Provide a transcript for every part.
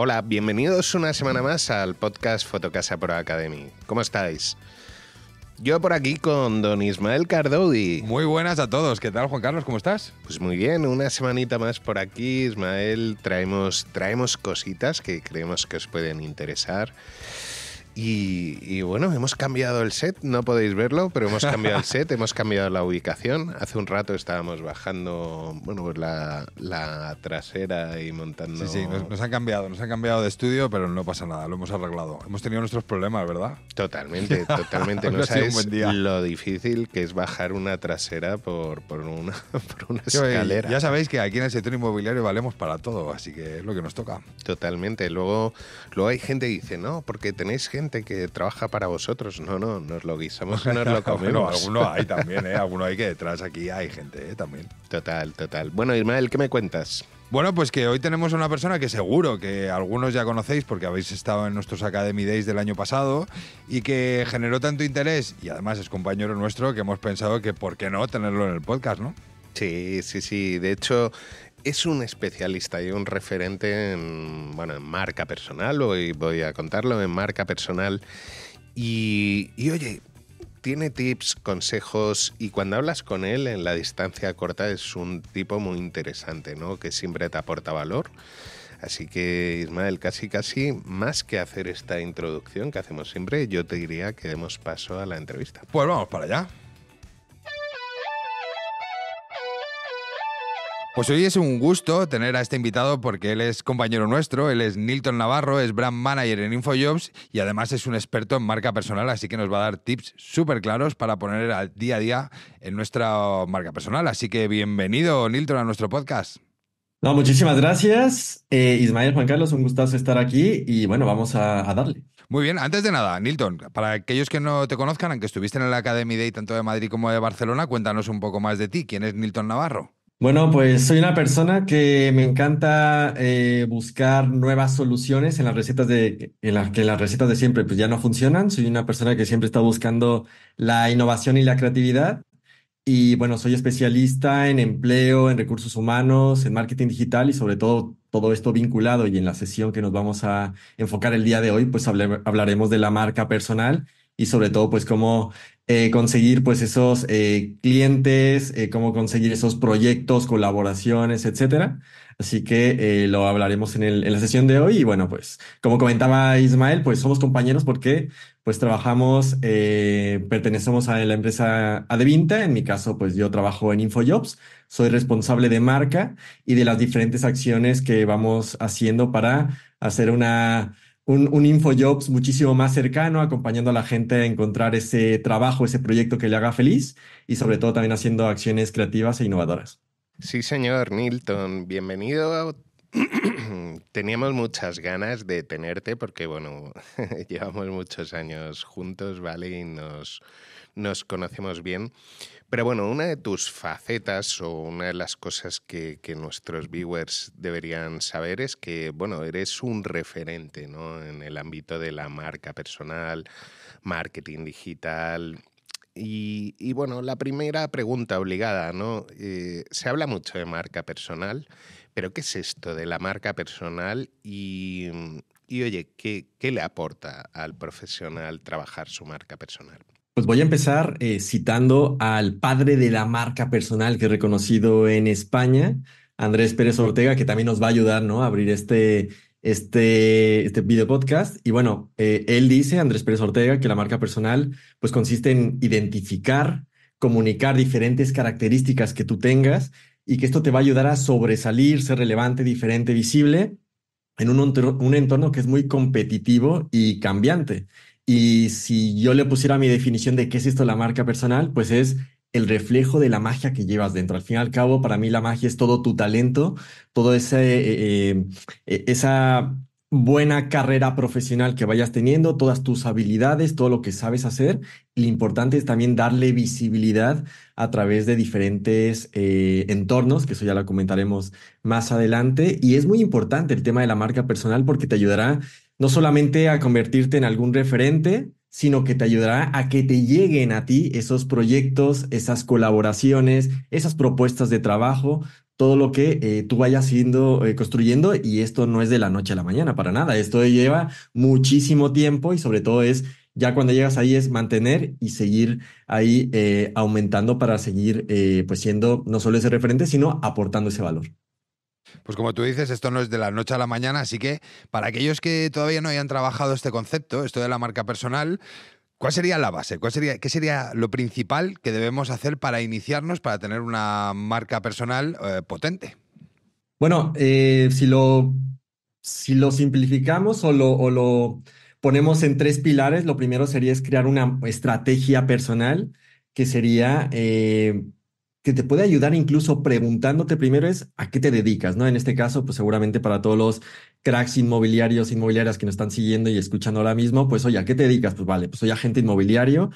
Hola, bienvenidos una semana más al podcast Fotocasa Pro Academy. ¿Cómo estáis? Yo por aquí con don Ismael Cardoudi. Muy buenas a todos. ¿Qué tal, Juan Carlos? ¿Cómo estás? Pues muy bien, una semanita más por aquí, Ismael. Traemos, traemos cositas que creemos que os pueden interesar. Y, bueno, hemos cambiado el set, no podéis verlo, pero hemos cambiado el set, hemos cambiado la ubicación. Hace un rato estábamos bajando bueno, pues la, la trasera y montando. Sí, sí, nos, han cambiado, nos han cambiado de estudio, pero no pasa nada, lo hemos arreglado. Hemos tenido nuestros problemas, ¿verdad? Totalmente, totalmente. no, sabes lo difícil que es bajar una trasera por, por una, eh, escalera. Ya sabéis que aquí en el sector inmobiliario valemos para todo, así que es lo que nos toca. Totalmente. Luego, luego hay gente que dice, no, porque tenéis gente que trabaja para vosotros. No, no, nos lo guisamos, nos lo comemos. bueno, alguno hay también, ¿eh? Alguno hay que detrás aquí hay gente, ¿eh? También. Total, total. Bueno, Ismael, ¿qué me cuentas? Bueno, pues que hoy tenemos a una persona que seguro que algunos ya conocéis porque habéis estado en nuestros Academy Days del año pasado y que generó tanto interés y además es compañero nuestro que hemos pensado que por qué no tenerlo en el podcast, ¿no? Sí, sí, sí. De hecho, es un especialista y un referente en, bueno, en marca personal, hoy voy a contarlo, en marca personal. Y, y oye, tiene tips, consejos y cuando hablas con él en la distancia corta es un tipo muy interesante, ¿no? Que siempre te aporta valor. Así que Ismael, casi casi más que hacer esta introducción que hacemos siempre, yo te diría que demos paso a la entrevista. Pues vamos para allá. Pues hoy es un gusto tener a este invitado porque él es compañero nuestro, él es Nilton Navarro, es brand manager en InfoJobs y además es un experto en marca personal, así que nos va a dar tips súper claros para poner al día a día en nuestra marca personal. Así que bienvenido, Nilton, a nuestro podcast. No, muchísimas gracias. Eh, Ismael Juan Carlos, un gustazo estar aquí y bueno, vamos a, darle. Muy bien, antes de nada, Nilton, para aquellos que no te conozcan, aunque estuviste en la Academy Day tanto de Madrid como de Barcelona, cuéntanos un poco más de ti. ¿Quién es Nilton Navarro? Bueno, pues soy una persona que me encanta eh, buscar nuevas soluciones en las recetas de en las que las recetas de siempre pues ya no funcionan. Soy una persona que siempre está buscando la innovación y la creatividad. Y bueno, soy especialista en empleo, en recursos humanos, en marketing digital y sobre todo todo esto vinculado. Y en la sesión que nos vamos a enfocar el día de hoy, pues hablaremos de la marca personal y sobre todo pues cómo eh, conseguir pues esos eh, clientes, eh, cómo conseguir esos proyectos, colaboraciones, etcétera. Así que lo hablaremos en, la sesión de hoy. Y bueno, pues como comentaba Ismael, pues somos compañeros porque pues trabajamos, pertenecemos a la empresa Adevinta. En mi caso, pues yo trabajo en InfoJobs. Soy responsable de marca y de las diferentes acciones que vamos haciendo para hacer una un, InfoJobs muchísimo más cercano, acompañando a la gente a encontrar ese trabajo, ese proyecto que le haga feliz y sobre todo también haciendo acciones creativas e innovadoras. Sí, señor Nilton, bienvenido teníamos muchas ganas de tenerte porque, bueno, llevamos muchos años juntos, ¿vale? Y nos, nos conocemos bien. Pero bueno, una de tus facetas o una de las cosas que, nuestros viewers deberían saber es que, bueno, eres un referente en el ámbito de la marca personal, marketing digital, y, bueno, la primera pregunta obligada, ¿no? Eh, se habla mucho de marca personal, pero ¿qué es esto de la marca personal? Y, oye, ¿qué, ¿qué, le aporta al profesional trabajar su marca personal? Pues voy a empezar eh, citando al padre de la marca personal que es reconocido en España, Andrés Pérez Ortega, que también nos va a ayudar a abrir este, este, este video podcast. Y bueno, eh, él dice, Andrés Pérez Ortega, que la marca personal pues consiste en identificar, comunicar diferentes características que tú tengas y que esto te va a ayudar a sobresalir, ser relevante, diferente, visible en un entorno que es muy competitivo y cambiante. Y si yo le pusiera mi definición de qué es esto la marca personal, pues es el reflejo de la magia que llevas dentro. Al fin y al cabo, para mí la magia es todo tu talento, todo eh, eh, eh, esa buena carrera profesional que vayas teniendo, todas tus habilidades, todo lo que sabes hacer. Lo importante es también darle visibilidad a través de diferentes entornos, que eso ya lo comentaremos más adelante. Y es muy importante el tema de la marca personal porque te ayudará no solamente a convertirte en algún referente, sino que te ayudará a que te lleguen a ti esos proyectos, esas colaboraciones, esas propuestas de trabajo, todo lo que eh, tú vayas siendo, eh, construyendo y esto no es de la noche a la mañana para nada, esto lleva muchísimo tiempo y sobre todo es ya cuando llegas ahí es mantener y seguir ahí eh, aumentando para seguir pues siendo no solo ese referente, sino aportando ese valor. Pues como tú dices, esto no es de la noche a la mañana, así que para aquellos que todavía no hayan trabajado este concepto, esto de la marca personal, ¿Cuál sería la base? ¿Cuál sería, ¿Qué sería lo principal que debemos hacer para iniciarnos, para tener una marca personal eh, potente? Bueno, eh, si, lo, si lo simplificamos o lo, ponemos en tres pilares, lo primero sería es crear una estrategia personal, que sería eh, que te puede ayudar incluso preguntándote primero es a qué te dedicas, ¿no? En este caso, pues seguramente para todos los cracks inmobiliarios, inmobiliarias que nos están siguiendo y escuchando ahora mismo, pues oye, ¿a qué te dedicas? Pues vale, pues soy agente inmobiliario.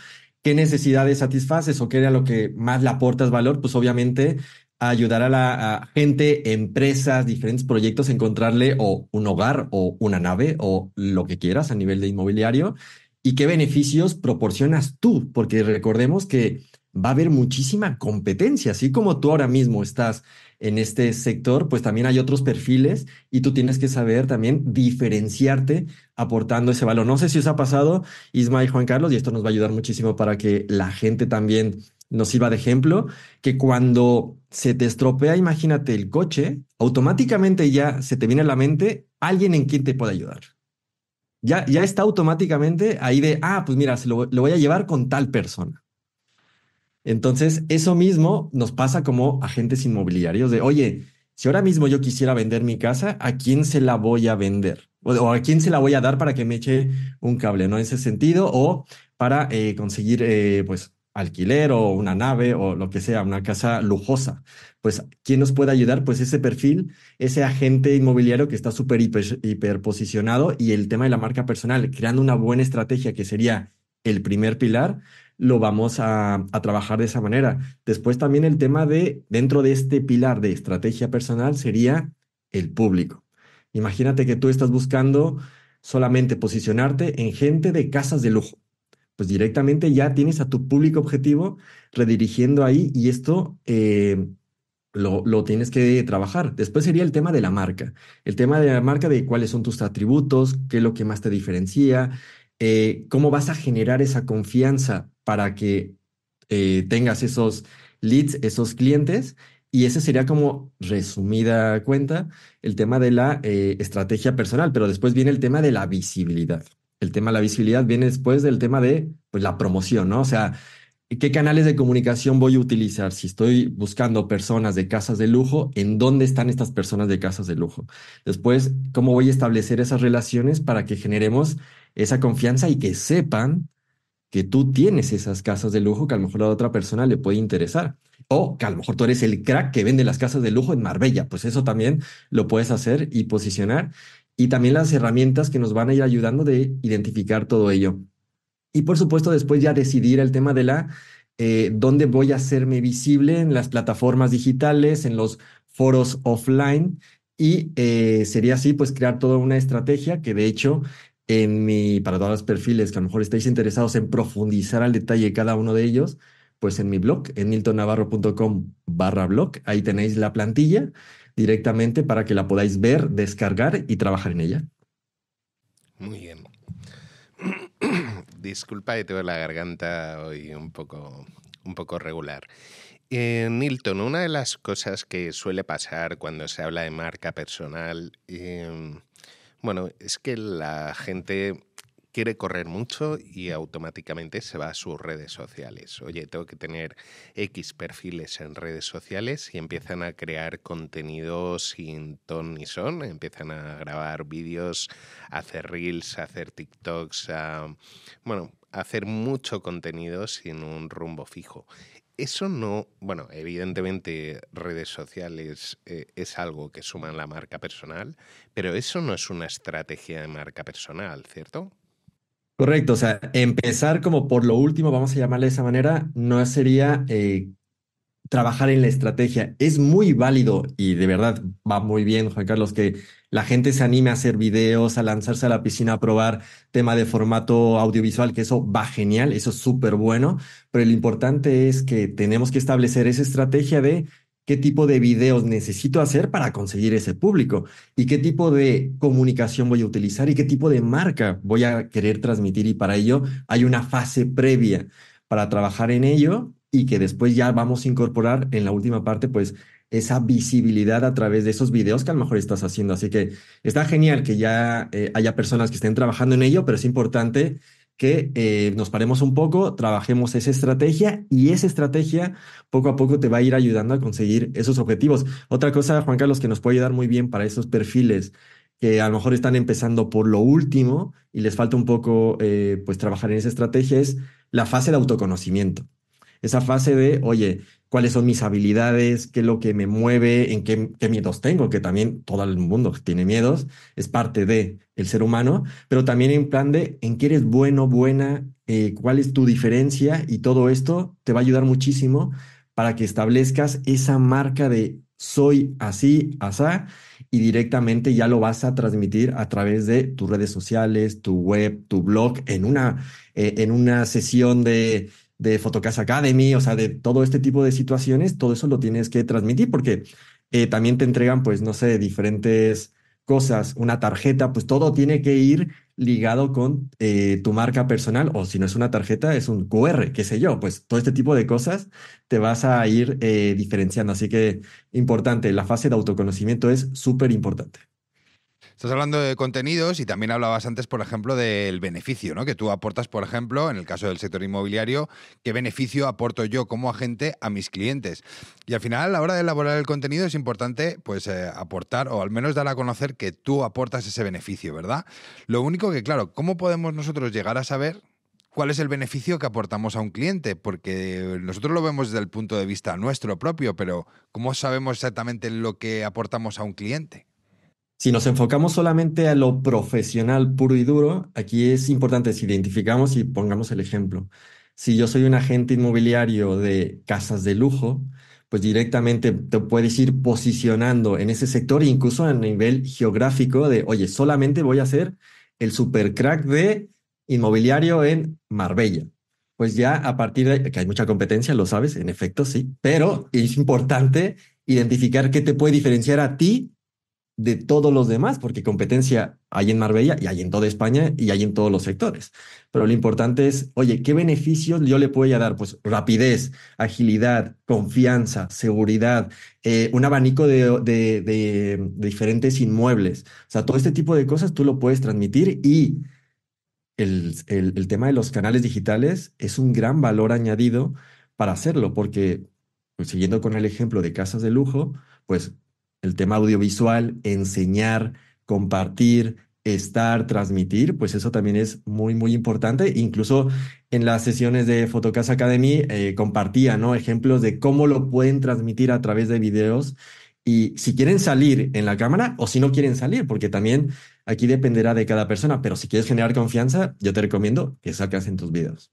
¿Qué necesidades satisfaces o qué era lo que más le aportas valor? Pues obviamente ayudar a la gente, empresas, diferentes proyectos a encontrarle o un hogar o una nave o lo que quieras a nivel de inmobiliario y qué beneficios proporcionas tú, porque recordemos que va a haber muchísima competencia, así como tú ahora mismo estás en este sector, pues también hay otros perfiles y tú tienes que saber también diferenciarte aportando ese valor. No sé si os ha pasado, Isma y Juan Carlos, y esto nos va a ayudar muchísimo para que la gente también nos sirva de ejemplo, que cuando se te estropea, imagínate el coche, automáticamente ya se te viene a la mente alguien en quien te puede ayudar. Ya, ya está automáticamente ahí de, ah, pues mira, se lo voy a llevar con tal persona. Entonces, eso mismo nos pasa como agentes inmobiliarios de, oye, si ahora mismo yo quisiera vender mi casa, ¿a quién se la voy a vender? O, a quién se la voy a dar para que me eche un cable, ¿no? En ese sentido, o para eh, conseguir, eh, pues, alquiler o una nave o lo que sea, una casa lujosa. Pues, ¿quién nos puede ayudar? Pues ese perfil, ese agente inmobiliario que está súper hiperposicionado y el tema de la marca personal, creando una buena estrategia que sería el primer pilar, lo vamos a, trabajar de esa manera. Después también el tema de, dentro de este pilar de estrategia personal sería el público. Imagínate que tú estás buscando solamente posicionarte en gente de casas de lujo. Pues directamente ya tienes a tu público objetivo redirigiendo ahí y esto... Eh, lo, tienes que trabajar. Después sería el tema de la marca, el tema de la marca de cuáles son tus atributos, qué es lo que más te diferencia, eh, cómo vas a generar esa confianza para que eh, tengas esos leads, esos clientes. Y ese sería como resumida cuenta el tema de la eh, estrategia personal, pero después viene el tema de la visibilidad. El tema de la visibilidad viene después del tema de pues, la promoción, ¿no? O sea, ¿qué canales de comunicación voy a utilizar? Si estoy buscando personas de casas de lujo, ¿en dónde están estas personas de casas de lujo? Después, ¿cómo voy a establecer esas relaciones para que generemos esa confianza y que sepan que tú tienes esas casas de lujo que a lo mejor a otra persona le puede interesar. O que a lo mejor tú eres el crack que vende las casas de lujo en Marbella. Pues eso también lo puedes hacer y posicionar. Y también las herramientas que nos van a ir ayudando de identificar todo ello. Y por supuesto, después ya decidir el tema de la eh, dónde voy a hacerme visible en las plataformas digitales, en los foros offline. Y eh, sería así, pues crear toda una estrategia que de hecho en mi, para todos los perfiles que a lo mejor estáis interesados en profundizar al detalle cada uno de ellos, pues en mi blog, en niltonnavarro.com barra blog, ahí tenéis la plantilla directamente para que la podáis ver, descargar y trabajar en ella. Muy bien. Disculpa de tengo la garganta hoy un poco, un poco regular. Eh, Milton, Nilton, una de las cosas que suele pasar cuando se habla de marca personal eh, bueno, es que la gente quiere correr mucho y automáticamente se va a sus redes sociales. Oye, tengo que tener X perfiles en redes sociales y empiezan a crear contenido sin ton ni son, empiezan a grabar vídeos, a hacer reels, a hacer TikToks, a... bueno, hacer mucho contenido sin un rumbo fijo eso no, bueno, evidentemente redes sociales eh, es algo que suman la marca personal, pero eso no es una estrategia de marca personal, ¿cierto? Correcto, o sea, empezar como por lo último, vamos a llamarle de esa manera, no sería eh, trabajar en la estrategia. Es muy válido y de verdad va muy bien, Juan Carlos, que la gente se anime a hacer videos, a lanzarse a la piscina, a probar tema de formato audiovisual, que eso va genial, eso es súper bueno, pero lo importante es que tenemos que establecer esa estrategia de qué tipo de videos necesito hacer para conseguir ese público y qué tipo de comunicación voy a utilizar y qué tipo de marca voy a querer transmitir y para ello hay una fase previa para trabajar en ello y que después ya vamos a incorporar en la última parte, pues esa visibilidad a través de esos videos que a lo mejor estás haciendo. Así que está genial que ya eh, haya personas que estén trabajando en ello, pero es importante que eh, nos paremos un poco, trabajemos esa estrategia y esa estrategia poco a poco te va a ir ayudando a conseguir esos objetivos. Otra cosa, Juan Carlos, que nos puede ayudar muy bien para esos perfiles que a lo mejor están empezando por lo último y les falta un poco eh, pues trabajar en esa estrategia es la fase de autoconocimiento esa fase de, oye, cuáles son mis habilidades, qué es lo que me mueve, en qué, miedos tengo, que también todo el mundo tiene miedos, es parte de el ser humano, pero también en plan de en qué eres bueno, buena, eh, cuál es tu diferencia y todo esto te va a ayudar muchísimo para que establezcas esa marca de soy así, asá, y directamente ya lo vas a transmitir a través de tus redes sociales, tu web, tu blog, en una, eh, en una sesión de de Fotocasa Academy, o sea, de todo este tipo de situaciones, todo eso lo tienes que transmitir porque eh, también te entregan, pues, no sé, diferentes cosas, una tarjeta, pues todo tiene que ir ligado con eh, tu marca personal o si no es una tarjeta, es un QR, qué sé yo, pues todo este tipo de cosas te vas a ir eh, diferenciando. Así que importante, la fase de autoconocimiento es súper importante. Estás hablando de contenidos y también hablabas antes, por ejemplo, del beneficio, ¿no? Que tú aportas, por ejemplo, en el caso del sector inmobiliario, qué beneficio aporto yo como agente a mis clientes. Y al final, a la hora de elaborar el contenido, es importante, pues, eh, aportar o al menos dar a conocer que tú aportas ese beneficio, ¿verdad? Lo único que, claro, ¿cómo podemos nosotros llegar a saber cuál es el beneficio que aportamos a un cliente, porque nosotros lo vemos desde el punto de vista nuestro propio, pero ¿cómo sabemos exactamente lo que aportamos a un cliente? Si nos enfocamos solamente a lo profesional puro y duro, aquí es importante si identificamos y pongamos el ejemplo. Si yo soy un agente inmobiliario de casas de lujo, pues directamente te puedes ir posicionando en ese sector, incluso a nivel geográfico de, oye, solamente voy a ser el super crack de inmobiliario en Marbella. Pues ya a partir de que hay mucha competencia, lo sabes, en efecto, sí, pero es importante identificar qué te puede diferenciar a ti de todos los demás, porque competencia hay en Marbella y hay en toda España y hay en todos los sectores. Pero lo importante es, oye, ¿qué beneficios yo le puedo dar? Pues rapidez, agilidad, confianza, seguridad, eh, un abanico de, diferentes inmuebles. O sea, todo este tipo de cosas tú lo puedes transmitir y el, tema de los canales digitales es un gran valor añadido para hacerlo, porque pues, siguiendo con el ejemplo de casas de lujo, pues el tema audiovisual, enseñar, compartir, estar, transmitir, pues eso también es muy, muy importante. Incluso en las sesiones de Photocast Academy eh, compartía ¿no? ejemplos de cómo lo pueden transmitir a través de videos y si quieren salir en la cámara o si no quieren salir, porque también aquí dependerá de cada persona, pero si quieres generar confianza, yo te recomiendo que sacas en tus videos.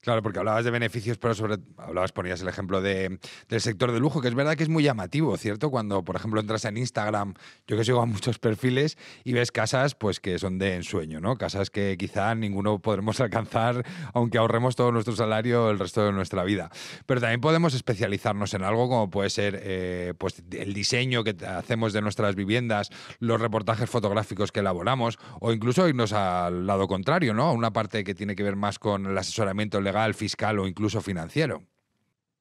Claro, porque hablabas de beneficios, pero sobre hablabas, ponías el ejemplo de, del sector de lujo, que es verdad que es muy llamativo, ¿cierto? Cuando, por ejemplo, entras en Instagram, yo que sigo a muchos perfiles, y ves casas pues que son de ensueño, ¿no? Casas que quizá ninguno podremos alcanzar, aunque ahorremos todo nuestro salario el resto de nuestra vida. Pero también podemos especializarnos en algo como puede ser eh, pues, el diseño que hacemos de nuestras viviendas, los reportajes fotográficos que elaboramos, o incluso irnos al lado contrario, ¿no? A una parte que tiene que ver más con el asesoramiento legal, fiscal o incluso financiero.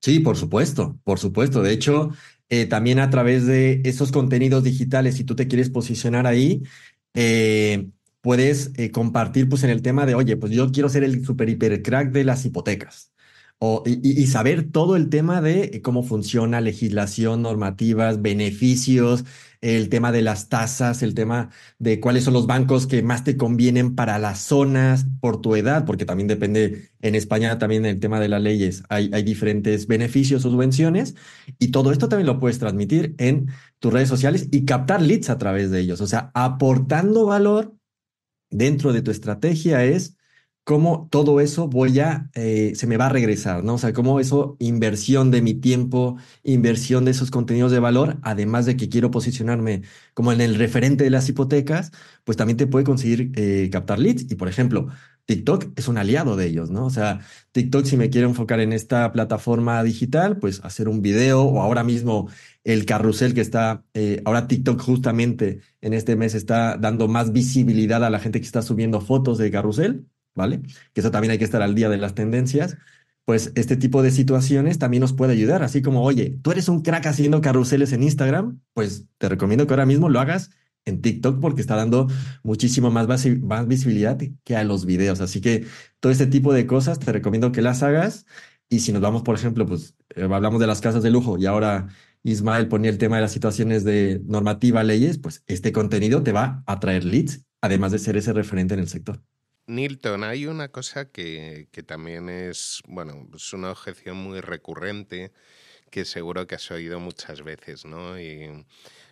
Sí, por supuesto, por supuesto. De hecho, eh, también a través de esos contenidos digitales, si tú te quieres posicionar ahí, eh, puedes eh, compartir pues en el tema de, oye, pues yo quiero ser el super hiper crack de las hipotecas y, saber todo el tema de eh, cómo funciona legislación, normativas, beneficios, el tema de las tasas, el tema de cuáles son los bancos que más te convienen para las zonas, por tu edad, porque también depende, en España también el tema de las leyes, hay, hay diferentes beneficios subvenciones, y todo esto también lo puedes transmitir en tus redes sociales y captar leads a través de ellos, o sea, aportando valor dentro de tu estrategia es cómo todo eso voy a, eh, se me va a regresar, ¿no? O sea, cómo eso, inversión de mi tiempo, inversión de esos contenidos de valor, además de que quiero posicionarme como en el referente de las hipotecas, pues también te puede conseguir eh, captar leads. Y por ejemplo, TikTok es un aliado de ellos, ¿no? O sea, TikTok si me quiero enfocar en esta plataforma digital, pues hacer un video o ahora mismo el carrusel que está, eh, ahora TikTok justamente en este mes está dando más visibilidad a la gente que está subiendo fotos de carrusel ¿vale? Que eso también hay que estar al día de las tendencias. Pues este tipo de situaciones también nos puede ayudar, así como, oye, tú eres un crack haciendo carruseles en Instagram, pues te recomiendo que ahora mismo lo hagas en TikTok porque está dando muchísimo más, visibilidad que a los videos. Así que todo este tipo de cosas te recomiendo que las hagas. Y si nos vamos, por ejemplo, pues eh, hablamos de las casas de lujo y ahora Ismael ponía el tema de las situaciones de normativa, leyes, pues este contenido te va a traer leads, además de ser ese referente en el sector. Nilton, hay una cosa que, que también es, bueno, es una objeción muy recurrente que seguro que has oído muchas veces, ¿no? Y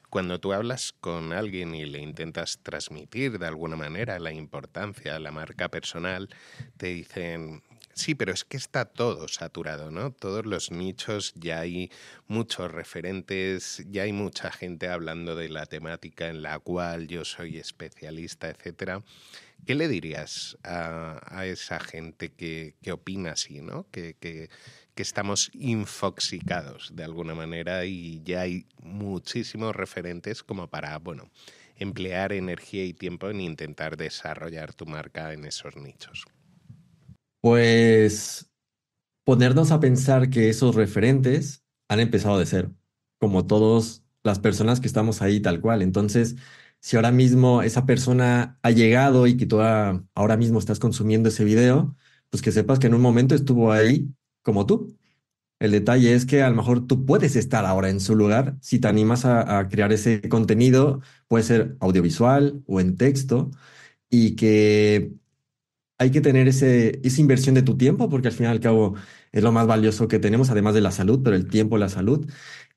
cuando tú hablas con alguien y le intentas transmitir de alguna manera la importancia, la marca personal, te dicen, Sí, pero es que está todo saturado, ¿no? Todos los nichos, ya hay muchos referentes, ya hay mucha gente hablando de la temática en la cual yo soy especialista, etcétera. ¿Qué le dirías a, esa gente que, opina así, ¿no? Que, que, que estamos infoxicados de alguna manera y ya hay muchísimos referentes como para, bueno, emplear energía y tiempo en intentar desarrollar tu marca en esos nichos. Pues ponernos a pensar que esos referentes han empezado de ser, como todas las personas que estamos ahí tal cual. Entonces, si ahora mismo esa persona ha llegado y que tú ahora mismo estás consumiendo ese video, pues que sepas que en un momento estuvo ahí como tú. El detalle es que a lo mejor tú puedes estar ahora en su lugar si te animas a, a crear ese contenido, puede ser audiovisual o en texto, y que hay que tener ese, esa inversión de tu tiempo, porque al fin y al cabo es lo más valioso que tenemos, además de la salud, pero el tiempo, la salud.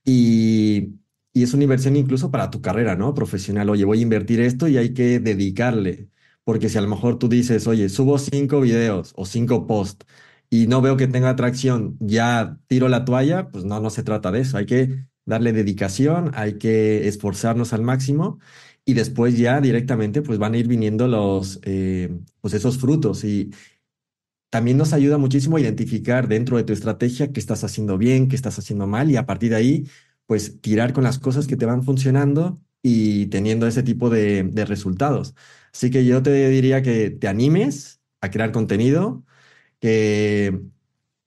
Y, y es una inversión incluso para tu carrera, ¿no? Profesional, oye, voy a invertir esto y hay que dedicarle, porque si a lo mejor tú dices, oye, subo cinco videos o cinco posts y no veo que tenga atracción, ya tiro la toalla, pues no, no se trata de eso, hay que darle dedicación, hay que esforzarnos al máximo y después ya directamente pues van a ir viniendo los, eh, pues, esos frutos y también nos ayuda muchísimo a identificar dentro de tu estrategia qué estás haciendo bien, qué estás haciendo mal y a partir de ahí pues tirar con las cosas que te van funcionando y teniendo ese tipo de, de resultados. Así que yo te diría que te animes a crear contenido, que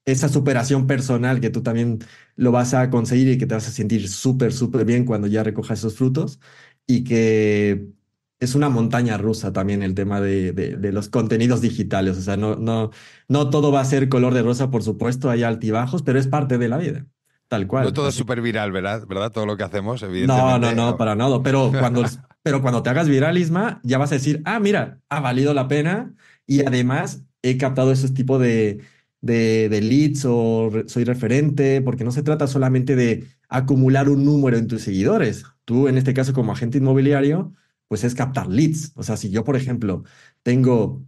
esa superación personal que tú también lo vas a conseguir y que te vas a sentir súper, súper bien cuando ya recojas esos frutos y que es una montaña rusa también el tema de, los contenidos digitales. O sea, no, no, no todo va a ser color de rosa, por supuesto, hay altibajos, pero es parte de la vida. Tal cual. No todo es súper viral, ¿verdad? ¿verdad? Todo lo que hacemos, evidentemente. No, no, no, para nada. Pero cuando, pero cuando te hagas viral, Isma, ya vas a decir, ah, mira, ha valido la pena y además he captado ese tipo de, de, leads o soy referente, porque no se trata solamente de acumular un número en tus seguidores, tú en este caso como agente inmobiliario, pues es captar leads. O sea, si yo, por ejemplo, tengo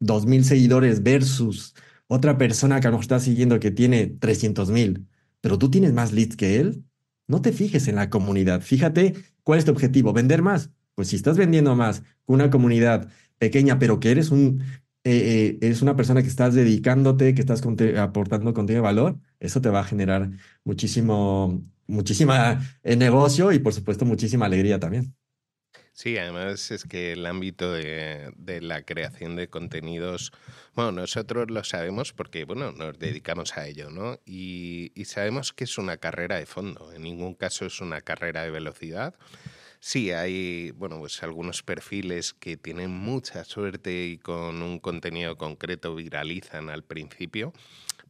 2.000 seguidores versus otra persona que a lo mejor está siguiendo que tiene 300.000, pero tú tienes más leads que él, no te fijes en la comunidad. Fíjate cuál es tu objetivo, vender más. Pues si estás vendiendo más con una comunidad pequeña, pero que eres un eh, eh, una persona que estás dedicándote, que estás aportando contigo valor, eso te va a generar muchísimo muchísima eh, negocio y por supuesto muchísima alegría también. Sí, además es que el ámbito de, la creación de contenidos, bueno, nosotros lo sabemos porque, bueno, nos dedicamos a ello, ¿no? Y, y sabemos que es una carrera de fondo, en ningún caso es una carrera de velocidad. Sí, hay, bueno, pues algunos perfiles que tienen mucha suerte y con un contenido concreto viralizan al principio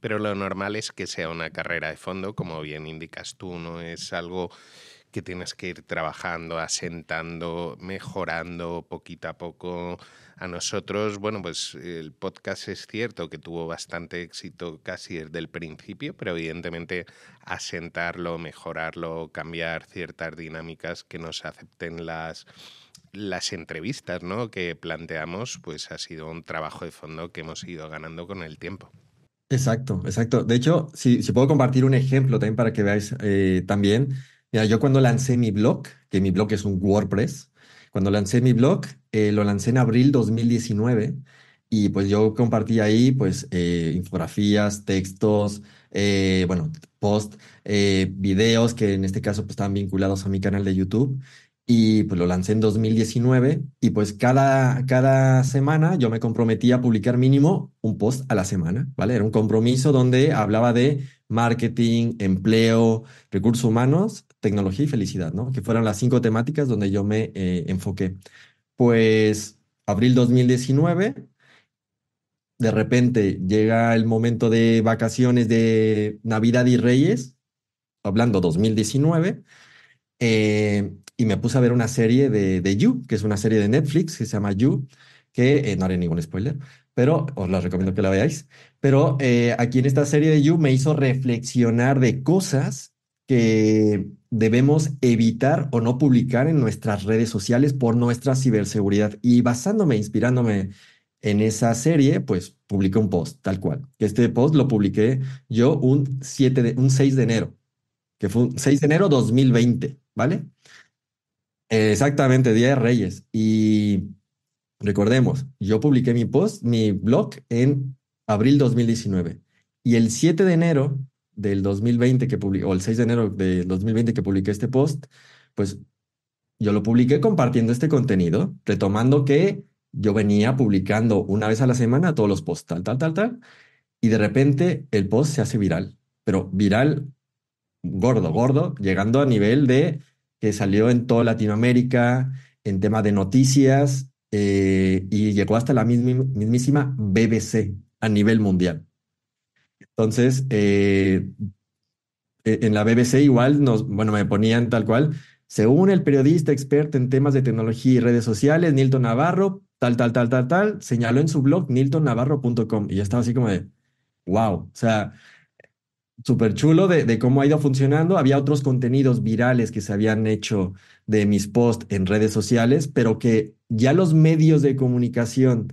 pero lo normal es que sea una carrera de fondo, como bien indicas tú, no es algo que tienes que ir trabajando, asentando, mejorando poquito a poco. A nosotros, bueno, pues el podcast es cierto que tuvo bastante éxito casi desde el principio, pero evidentemente asentarlo, mejorarlo, cambiar ciertas dinámicas que nos acepten las entrevistas ¿no? que planteamos, pues ha sido un trabajo de fondo que hemos ido ganando con el tiempo. Exacto, exacto. De hecho, si, puedo compartir un ejemplo también para que veáis eh, también. Mira, yo cuando lancé mi blog, que mi blog es un WordPress, cuando lancé mi blog, eh, lo lancé en abril 2019 y pues yo compartí ahí pues eh, infografías, textos, bueno, post, videos que en este caso pues, estaban vinculados a mi canal de YouTube y pues lo lancé en 2019 y pues cada, cada semana yo me comprometía a publicar mínimo un post a la semana, ¿vale? Era un compromiso donde hablaba de marketing, empleo, recursos humanos, tecnología y felicidad, ¿no? Que fueron las cinco temáticas donde yo me eh, enfoqué. Pues abril 2019, de repente llega el momento de vacaciones de Navidad y Reyes, hablando 2019. Eh, y me puse a ver una serie de, de You, que es una serie de Netflix que se llama You, que eh, no haré ningún spoiler, pero os la recomiendo que la veáis. Pero eh, aquí en esta serie de You me hizo reflexionar de cosas que debemos evitar o no publicar en nuestras redes sociales por nuestra ciberseguridad. Y basándome, inspirándome en esa serie, pues publiqué un post tal cual. Este post lo publiqué yo un, 7 de, un 6 de enero, que fue un 6 de enero 2020, ¿vale? Exactamente, Día de Reyes. Y recordemos, yo publiqué mi post, mi blog en abril 2019 y el 7 de enero del 2020 que publiqué, o el 6 de enero del 2020 que publiqué este post, pues yo lo publiqué compartiendo este contenido, retomando que yo venía publicando una vez a la semana todos los posts, tal, tal, tal, tal, y de repente el post se hace viral, pero viral gordo, gordo, llegando a nivel de que salió en toda Latinoamérica en tema de noticias eh, y llegó hasta la mismísima BBC a nivel mundial. Entonces, eh, e-, en la BBC igual nos, bueno, me ponían tal cual, según el periodista experto en temas de tecnología y redes sociales, Nilton Navarro, tal, tal, tal, tal, tal, señaló en su blog niltonnavarro.com y ya estaba así como de, wow, o sea, súper chulo de, cómo ha ido funcionando. Había otros contenidos virales que se habían hecho de mis posts en redes sociales, pero que ya los medios de comunicación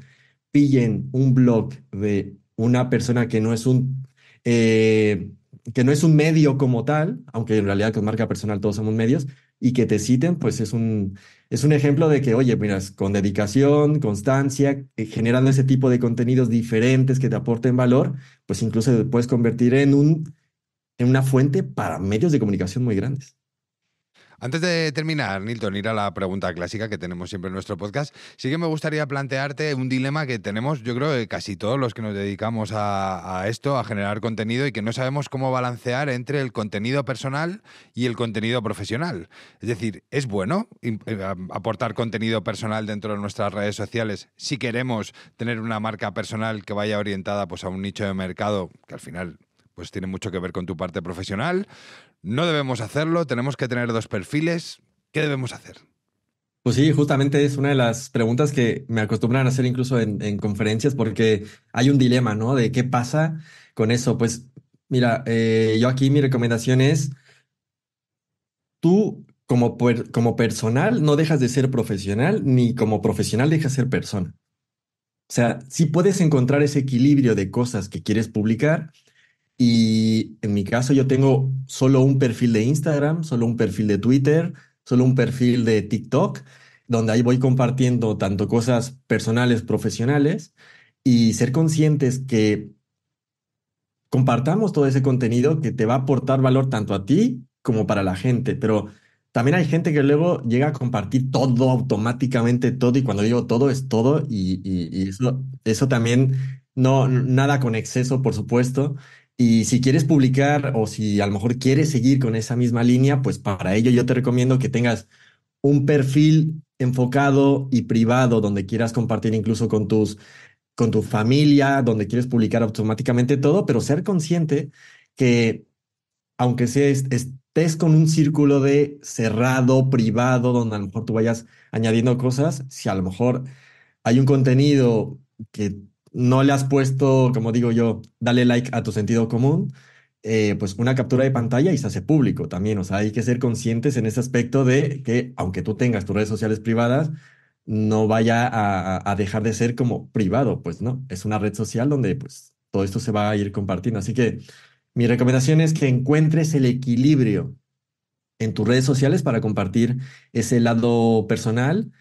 pillen un blog de una persona que no es un... Eh, que no es un medio como tal, aunque en realidad con marca personal todos somos medios, y que te citen, pues es un, es un ejemplo de que, oye, miras, con dedicación, constancia, eh, generando ese tipo de contenidos diferentes que te aporten valor, pues incluso puedes convertir en un en una fuente para medios de comunicación muy grandes. Antes de terminar, Nilton, ir a la pregunta clásica que tenemos siempre en nuestro podcast, sí que me gustaría plantearte un dilema que tenemos, yo creo que eh, casi todos los que nos dedicamos a, esto, a generar contenido y que no sabemos cómo balancear entre el contenido personal y el contenido profesional. Es decir, ¿es bueno eh, aportar contenido personal dentro de nuestras redes sociales si queremos tener una marca personal que vaya orientada pues, a un nicho de mercado que al final pues tiene mucho que ver con tu parte profesional. No debemos hacerlo, tenemos que tener dos perfiles. ¿Qué debemos hacer? Pues sí, justamente es una de las preguntas que me acostumbran a hacer incluso en, conferencias porque hay un dilema, ¿no? De qué pasa con eso. Pues mira, eh, yo aquí mi recomendación es, tú como, como personal no dejas de ser profesional ni como profesional dejas de ser persona. O sea, si puedes encontrar ese equilibrio de cosas que quieres publicar, y en mi caso yo tengo solo un perfil de Instagram, solo un perfil de Twitter, solo un perfil de TikTok, donde ahí voy compartiendo tanto cosas personales, profesionales, y ser conscientes que compartamos todo ese contenido que te va a aportar valor tanto a ti como para la gente, pero también hay gente que luego llega a compartir todo automáticamente, todo, y cuando digo todo es todo, y, eso, eso también, no, nada con exceso, por supuesto, y si quieres publicar o si a lo mejor quieres seguir con esa misma línea, pues para ello yo te recomiendo que tengas un perfil enfocado y privado donde quieras compartir incluso con tus con tu familia, donde quieres publicar automáticamente todo, pero ser consciente que aunque estés con un círculo de cerrado, privado, donde a lo mejor tú vayas añadiendo cosas, si a lo mejor hay un contenido que no le has puesto, como digo yo, dale like a tu sentido común, eh, pues una captura de pantalla y se hace público también. O sea, hay que ser conscientes en ese aspecto de que aunque tú tengas tus redes sociales privadas, no vaya a, a dejar de ser como privado, pues no, es una red social donde pues todo esto se va a ir compartiendo. Así que mi recomendación es que encuentres el equilibrio en tus redes sociales para compartir ese lado personal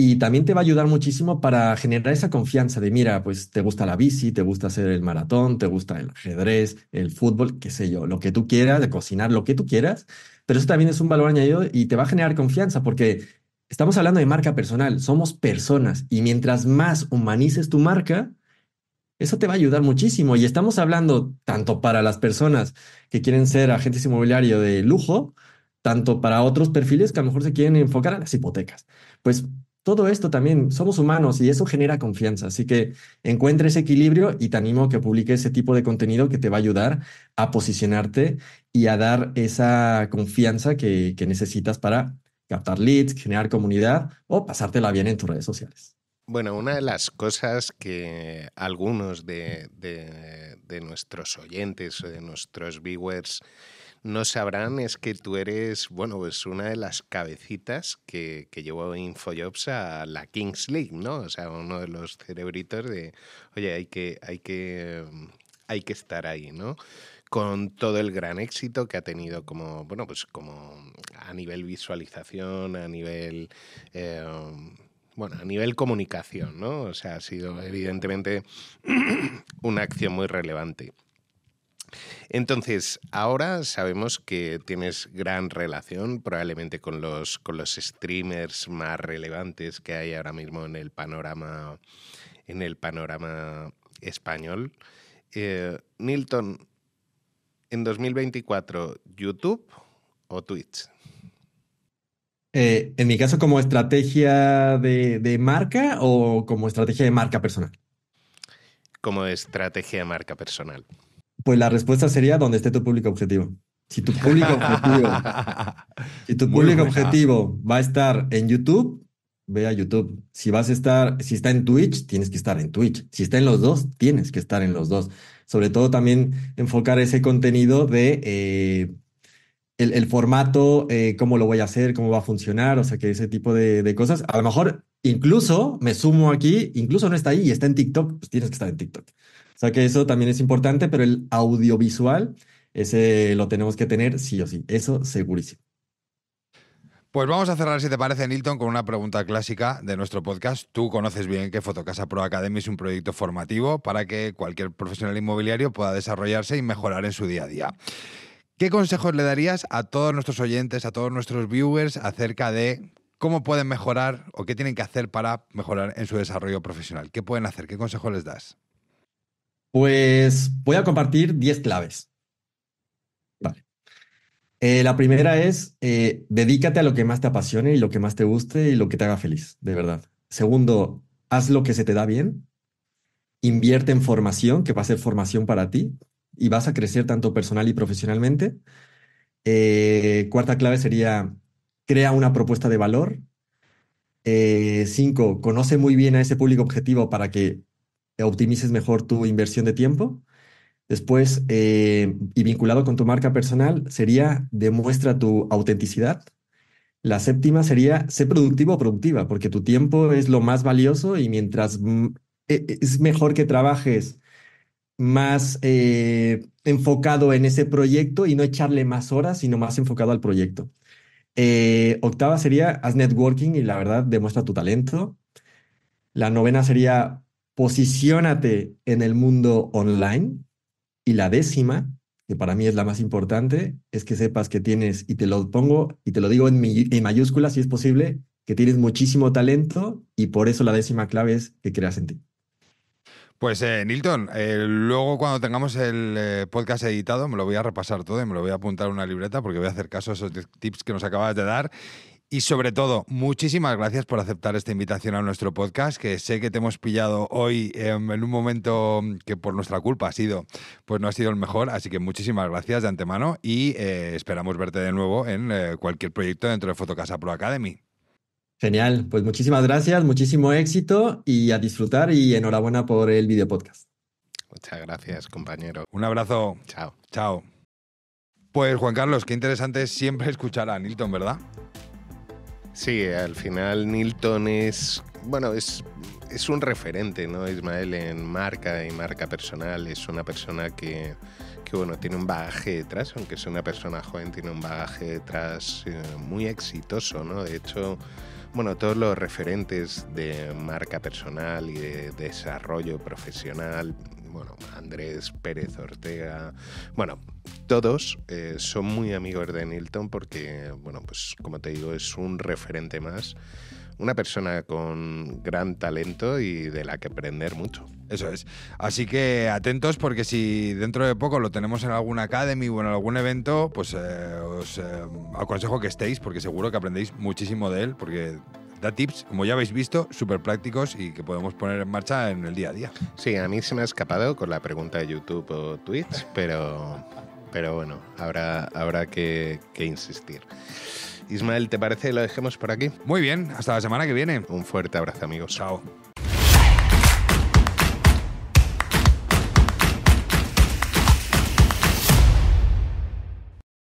y también te va a ayudar muchísimo para generar esa confianza de, mira, pues te gusta la bici, te gusta hacer el maratón, te gusta el ajedrez, el fútbol, qué sé yo, lo que tú quieras, de cocinar, lo que tú quieras, pero eso también es un valor añadido y te va a generar confianza porque estamos hablando de marca personal, somos personas y mientras más humanices tu marca, eso te va a ayudar muchísimo. Y estamos hablando tanto para las personas que quieren ser agentes inmobiliarios de lujo, tanto para otros perfiles que a lo mejor se quieren enfocar a las hipotecas. Pues todo esto también, somos humanos y eso genera confianza. Así que encuentre ese equilibrio y te animo a que publique ese tipo de contenido que te va a ayudar a posicionarte y a dar esa confianza que, necesitas para captar leads, generar comunidad o pasártela bien en tus redes sociales. Bueno, una de las cosas que algunos de, de nuestros oyentes o de nuestros viewers no sabrán es que tú eres, bueno, pues una de las cabecitas que, que llevó Infojobs a la Kings League, ¿no? O sea, uno de los cerebritos de, oye, hay que, hay que, hay que estar ahí, ¿no? con todo el gran éxito que ha tenido como bueno pues como a nivel visualización a nivel eh, bueno, a nivel comunicación, ¿no? O sea, ha sido evidentemente una acción muy relevante. Entonces, ahora sabemos que tienes gran relación probablemente con los, streamers más relevantes que hay ahora mismo en el panorama, en el panorama español. Eh, ¿en 2024 YouTube o Twitch? Eh, en mi caso, como estrategia de, marca o como estrategia de marca personal? Como estrategia de marca personal. Pues la respuesta sería donde esté tu público objetivo. Si tu público objetivo, va a estar en YouTube, ve a YouTube. Si vas a estar, si está en Twitch, tienes que estar en Twitch. Si está en los dos, tienes que estar en los dos. Sobre todo también enfocar ese contenido de eh, el, formato, eh, cómo lo voy a hacer, cómo va a funcionar, o sea, que ese tipo de, cosas. A lo mejor incluso me sumo aquí, incluso no está ahí está en TikTok, pues tienes que estar en TikTok. O sea que eso también es importante, pero el audiovisual, ese lo tenemos que tener sí o sí, eso segurísimo. Pues vamos a cerrar, si te parece, Nilton, con una pregunta clásica de nuestro podcast. Tú conoces bien que Fotocasa Pro Academy es un proyecto formativo para que cualquier profesional inmobiliario pueda desarrollarse y mejorar en su día a día. ¿Qué consejos le darías a todos nuestros oyentes, a todos nuestros viewers acerca de cómo pueden mejorar o qué tienen que hacer para mejorar en su desarrollo profesional? ¿Qué pueden hacer? ¿Qué consejo les das? Pues voy a compartir 10 claves. Vale. Eh, la primera es, eh, dedícate a lo que más te apasione y lo que más te guste y lo que te haga feliz, de verdad. Segundo, haz lo que se te da bien. Invierte en formación, que va a ser formación para ti y vas a crecer tanto personal y profesionalmente. Eh, cuarta clave sería, crea una propuesta de valor. cinco, conoce muy bien a ese público objetivo para que eh, optimices mejor tu inversión de tiempo. Después, eh, y vinculado con tu marca personal, sería demuestra tu autenticidad. La séptima sería sé productivo o productiva, porque tu tiempo es lo más valioso y mientras e, e, es mejor que trabajes más eh, enfocado en ese proyecto y no echarle más horas, sino más enfocado al proyecto. octava sería haz networking y la verdad demuestra tu talento. La novena sería Posiciónate en el mundo online. Y la décima, que para mí es la más importante, es que sepas que tienes, y te lo pongo y te lo digo en, mayúsculas si es posible, que tienes muchísimo talento y por eso la décima clave es que creas en ti. Pues eh, Nilton, eh, luego cuando tengamos el eh, podcast editado me lo voy a repasar todo y me lo voy a apuntar a una libreta porque voy a hacer caso a esos tips que nos acabas de dar y sobre todo, muchísimas gracias por aceptar esta invitación a nuestro podcast, que sé que te hemos pillado hoy em, en un momento que por nuestra culpa ha sido, pues no ha sido el mejor, así que muchísimas gracias de antemano y eh, esperamos verte de nuevo en eh, cualquier proyecto dentro de Fotocasa Pro Academy. Genial, pues muchísimas gracias, muchísimo éxito y a disfrutar y enhorabuena por el video podcast. Muchas gracias, compañero. Un abrazo. Chao. Chao. Pues Juan Carlos, qué interesante siempre escuchar a Nilton, ¿verdad? Sí, al final Nilton es, bueno, es, es un referente, ¿no? Ismael en marca y marca personal, es una persona que, que, bueno, tiene un bagaje detrás, aunque es una persona joven, tiene un bagaje detrás eh, muy exitoso, ¿no? De hecho, bueno, todos los referentes de marca personal y de desarrollo profesional, bueno, Andrés Pérez Ortega, bueno, todos eh, son muy amigos de Nilton porque, bueno, pues como te digo, es un referente más, una persona con gran talento y de la que aprender mucho. Eso es. Así que atentos porque si dentro de poco lo tenemos en alguna academy o en algún evento, pues eh, os eh, aconsejo que estéis porque seguro que aprendéis muchísimo de él porque da tips, como ya habéis visto, súper prácticos y que podemos poner en marcha en el día a día. Sí, a mí se me ha escapado con la pregunta de YouTube o Twitch, pero pero bueno, habrá, habrá que, que insistir. Ismael, ¿te parece que lo dejemos por aquí? Muy bien, hasta la semana que viene. Un fuerte abrazo, amigos. Chao.